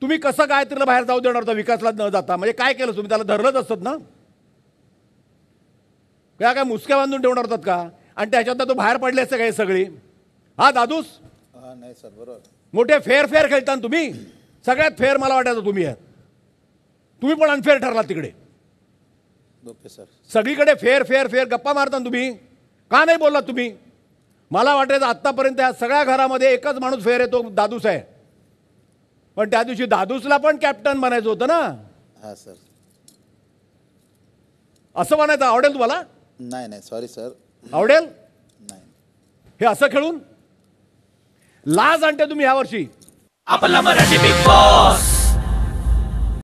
तुम्ही कसं गायत्रीला बाहेर जाऊ देणार होता विकासला न जाता म्हणजे काय केलं तुम्ही त्याला धरलंच असतात ना काय काय मुसक्या बांधून ठेवणार होतात का आणि त्याच्यात तो बाहेर पडले असते काय सगळी हा दादूस नाही सर बरोबर मोठे फेर फेर खेळता तुम्ही सगळ्यात फेर मला वाटायचं तुम्ही आहात तुम्ही पण अनफेअर ठरला तिकडे ओके सर सगळीकडे फेर फेर फेर गप्पा मारता तुम्ही का नाही बोलला तुम्ही मला वाटायचं आत्तापर्यंत या सगळ्या घरामध्ये एकच माणूस फेर आहे तो दादूस आहे पण त्या दिवशी दादूसला पण कॅप्टन म्हणायचं होतं ना हा सर असं म्हणायचं आवडेल तुम्हाला नाही नाही सॉरी सर आवडेल नाही हे असं खेळून लाज आणते तुम्ही यावर्षी आपला मराठी बिग बॉस